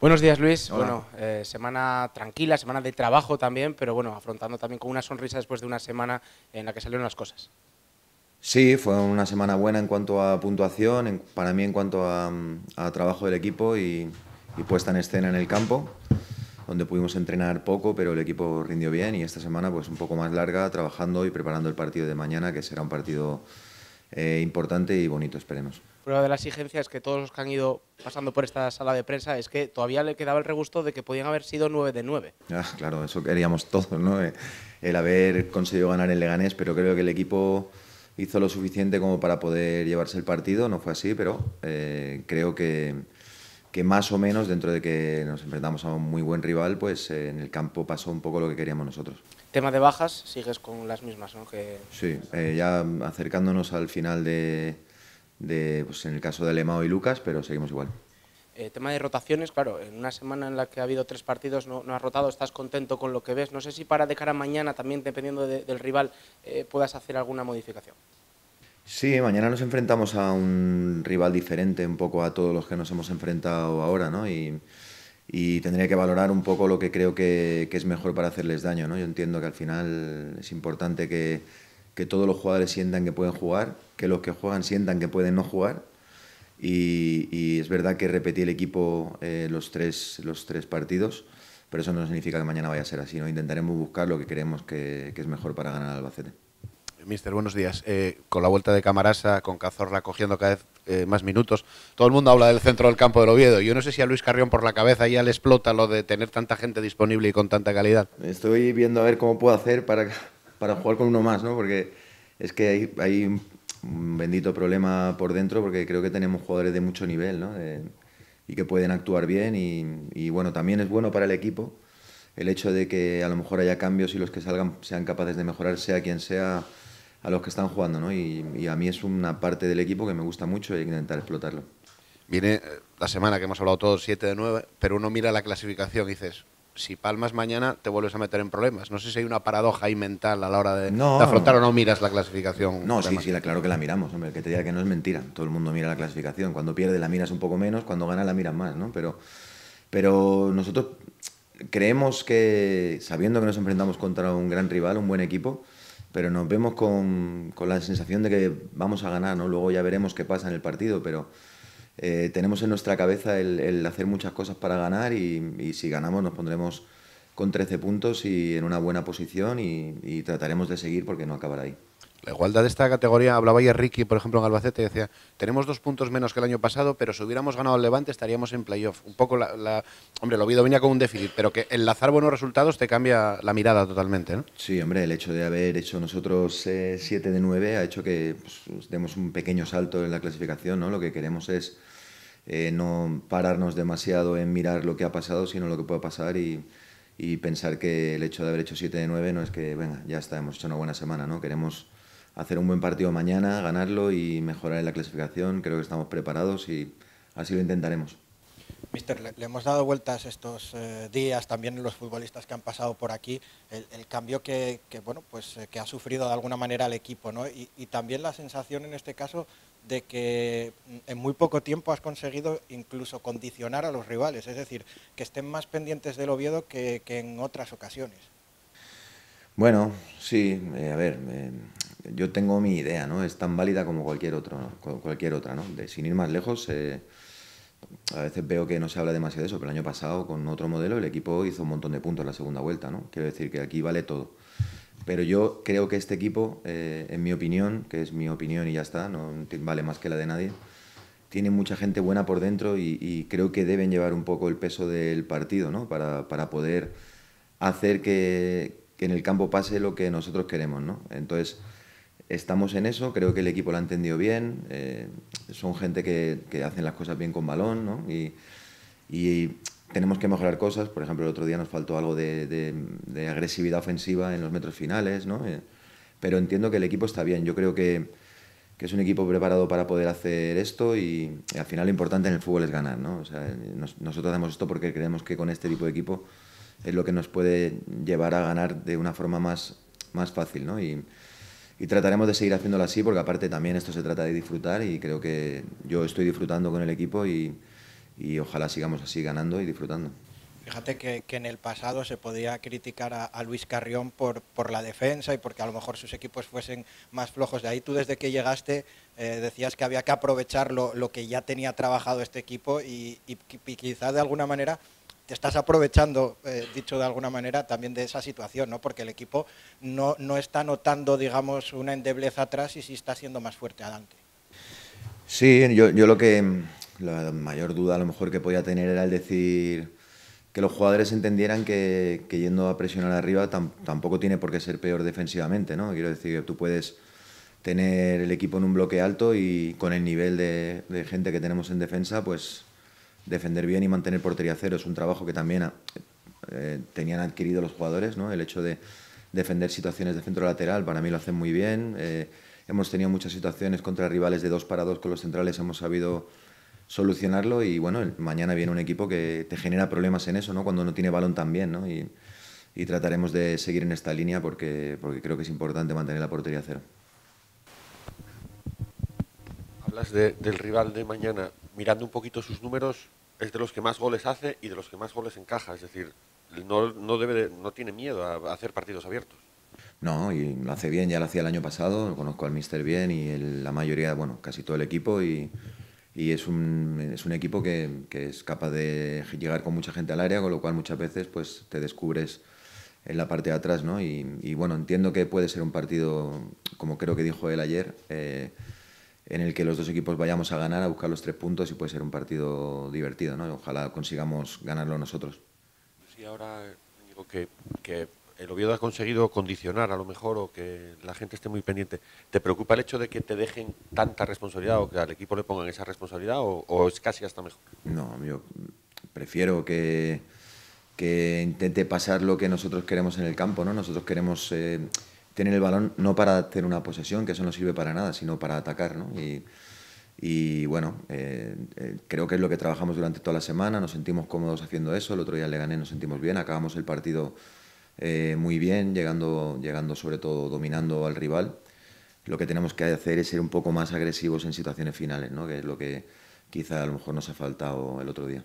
Buenos días, Luis. Bueno, eh, semana tranquila, semana de trabajo también, pero bueno, afrontando también con una sonrisa después de una semana en la que salieron las cosas. Sí, fue una semana buena en cuanto a puntuación, para mí en cuanto a, trabajo del equipo y, y, puesta en escena en el campo, donde pudimos entrenar poco, pero el equipo rindió bien y esta semana pues un poco más larga, trabajando y preparando el partido de mañana, que será un partido eh, importante y bonito, esperemos. prueba de las exigencias que todos los que han ido pasando por esta sala de prensa es que todavía le quedaba el regusto de que podían haber sido 9 de 9. Ah, claro, eso queríamos todos, ¿no? Eh, el haber conseguido ganar el Leganés, pero creo que el equipo hizo lo suficiente como para poder llevarse el partido, no fue así, pero eh, creo que, más o menos dentro de que nos enfrentamos a un muy buen rival, pues en el campo pasó un poco lo que queríamos nosotros. Tema de bajas, sigues con las mismas, ¿no? Que... Sí, eh, ya acercándonos al final de, de, pues en el caso de Lemao y Lucas, pero seguimos igual. Eh, tema de rotaciones, claro, en una semana en la que ha habido tres partidos no, no, has rotado, estás contento con lo que ves. No sé si para de cara a mañana también, dependiendo del rival, eh, puedas hacer alguna modificación. Sí, mañana nos enfrentamos a un rival diferente un poco a todos los que nos hemos enfrentado ahora, ¿no? Y y tendría que valorar un poco lo que creo que, es mejor para hacerles daño. ¿no? Yo entiendo que al final es importante que, todos los jugadores sientan que pueden jugar, que los que juegan sientan que pueden no jugar. Y, es verdad que repetí el equipo eh, los, tres, los tres partidos, pero eso no significa que mañana vaya a ser así. Intentaremos buscar lo que creemos que, que es mejor para ganar al Albacete. Mister, buenos días. Eh, con la vuelta de Camarasa, con Cazorla cogiendo cada vez eh, más minutos, todo el mundo habla del centro del campo del Oviedo. Yo no sé si a Luis Carrión por la cabeza ya le explota lo de tener tanta gente disponible y con tanta calidad. Estoy viendo a ver cómo puedo hacer para, para jugar con uno más, ¿no? Porque es que hay, un bendito problema por dentro, porque creo que tenemos jugadores de mucho nivel, ¿no? y que pueden actuar bien y, y bueno, también es bueno para el equipo el hecho de que a lo mejor haya cambios y los que salgan sean capaces de mejorar, sea quien sea, a los que están jugando, ¿no? Y, a mí es una parte del equipo que me gusta mucho y hay que intentar explotarlo. Viene eh, la semana que hemos hablado todos, siete de nueve, pero uno mira la clasificación y dices, si palmas mañana te vuelves a meter en problemas. No sé si hay una paradoja ahí mental a la hora de, no, afrontar o no miras la clasificación. No, sí, sí, claro que la miramos, hombre, que te diga que no es mentira. Todo el mundo mira la clasificación. Cuando pierde la miras un poco menos, cuando gana la miras más, ¿no? Pero, pero nosotros creemos que, sabiendo que nos enfrentamos contra un gran rival, un buen equipo, pero nos vemos con, con, la sensación de que vamos a ganar, ¿no? Luego ya veremos qué pasa en el partido, pero eh, tenemos en nuestra cabeza el, hacer muchas cosas para ganar y, si ganamos nos pondremos con 13 puntos y en una buena posición y trataremos de seguir porque no acabará ahí. La igualdad de esta categoría, hablaba ayer Ricky, por ejemplo, en Albacete, decía, tenemos dos puntos menos que el año pasado, pero si hubiéramos ganado el Levante estaríamos en playoff. Un poco la, Hombre, lo Oviedo venía con un déficit, pero que enlazar buenos resultados te cambia la mirada totalmente, ¿no? Sí, hombre, el hecho de haber hecho nosotros 7 eh, de 9 ha hecho que pues, pues, demos un pequeño salto en la clasificación, ¿no? Lo que queremos es eh, no pararnos demasiado en mirar lo que ha pasado, sino lo que puede pasar y pensar que el hecho de haber hecho 7 de 9 no es que, venga, ya está, hemos hecho una buena semana, ¿no? Queremos hacer un buen partido mañana, ganarlo y mejorar en la clasificación. Creo que estamos preparados y así lo intentaremos. Mister, le, hemos dado vueltas estos eh, días también los futbolistas que han pasado por aquí, el, cambio que, bueno, pues, eh, que ha sufrido de alguna manera el equipo, ¿no? Y, también la sensación en este caso de que mm, en muy poco tiempo has conseguido incluso condicionar a los rivales, es decir, que estén más pendientes del Oviedo que, en otras ocasiones. Bueno, sí, eh, a ver, yo tengo mi idea, ¿no? Es tan válida como cualquier, otro, cualquier otra, ¿no? De, sin ir más lejos, eh, a veces veo que no se habla demasiado de eso, pero el año pasado con otro modelo el equipo hizo un montón de puntos en la segunda vuelta, ¿no? Quiero decir que aquí vale todo. Pero yo creo que este equipo, eh, en mi opinión, que es mi opinión y ya está, no vale más que la de nadie, tiene mucha gente buena por dentro y, creo que deben llevar un poco el peso del partido, ¿no? Para, poder hacer que, en el campo pase lo que nosotros queremos, ¿no? Entonces estamos en eso, creo que el equipo lo ha entendido bien, eh, son gente que, que, hacen las cosas bien con balón, ¿no? y, tenemos que mejorar cosas, por ejemplo, el otro día nos faltó algo de, agresividad ofensiva en los metros finales, eh, pero entiendo que el equipo está bien, yo creo que, es un equipo preparado para poder hacer esto y, al final lo importante en el fútbol es ganar, nosotros hacemos esto porque creemos que con este tipo de equipo es lo que nos puede llevar a ganar de una forma más, más fácil, y trataremos de seguir haciéndolo así porque aparte también esto se trata de disfrutar y creo que yo estoy disfrutando con el equipo y, ojalá sigamos así ganando y disfrutando. Fíjate que, en el pasado se podía criticar a, Luis Carrión por, por la defensa y porque a lo mejor sus equipos fuesen más flojos. De ahí tú desde que llegaste eh, decías que había que aprovechar lo, que ya tenía trabajado este equipo y, y, y quizá de alguna manera estás aprovechando, eh, dicho de alguna manera, también de esa situación, ¿no? porque el equipo no, no está notando, digamos, una endebleza atrás y sí está siendo más fuerte adelante. Sí, yo, lo que, mm, la mayor duda a lo mejor que podía tener era el decir que los jugadores entendieran que, yendo a presionar arriba tampoco tiene por qué ser peor defensivamente, ¿no? Quiero decir que tú puedes tener el equipo en un bloque alto y con el nivel de gente que tenemos en defensa, pues defender bien y mantener portería cero. Es un trabajo que también eh, tenían adquirido los jugadores, ¿no? El hecho de defender situaciones de centro lateral, para mí lo hacen muy bien. Eh, hemos tenido muchas situaciones contra rivales de dos para dos con los centrales, hemos sabido solucionarlo y bueno, mañana viene un equipo que te genera problemas en eso, ¿no? Cuando no tiene balón también, ¿no? Y, y trataremos de seguir en esta línea porque, porque creo que es importante mantener la portería cero del rival de mañana, mirando un poquito sus números, es de los que más goles hace y de los que más goles encaja. Es decir, no, no, debe no tiene miedo a, hacer partidos abiertos. No, y lo hace bien, ya lo hacía el año pasado, conozco al míster bien y la mayoría, bueno, casi todo el equipo y, y es, un, es, un, equipo que, que, es capaz de llegar con mucha gente al área, con lo cual muchas veces pues te descubres en la parte de atrás, ¿no? Y, y bueno, entiendo que puede ser un partido, como creo que dijo él ayer, eh, en el que los dos equipos vayamos a ganar, a buscar los tres puntos y puede ser un partido divertido, ¿no? Ojalá consigamos ganarlo nosotros. Sí, ahora digo que, el Oviedo ha conseguido condicionar a lo mejor o que la gente esté muy pendiente. ¿Te preocupa el hecho de que te dejen tanta responsabilidad o que al equipo le pongan esa responsabilidad o, es casi hasta mejor? No, yo prefiero que, que intente pasar lo que nosotros queremos en el campo, ¿no? Nosotros queremos... Eh, tienen el balón no para hacer una posesión, que eso no sirve para nada, sino para atacar. ¿no? Y, bueno, eh, eh, creo que es lo que trabajamos durante toda la semana, nos sentimos cómodos haciendo eso, el otro día le gané, nos sentimos bien, acabamos el partido eh, muy bien, llegando, llegando sobre todo dominando al rival. Lo que tenemos que hacer es ser un poco más agresivos en situaciones finales, ¿no? que es lo que quizá a lo mejor nos ha faltado el otro día.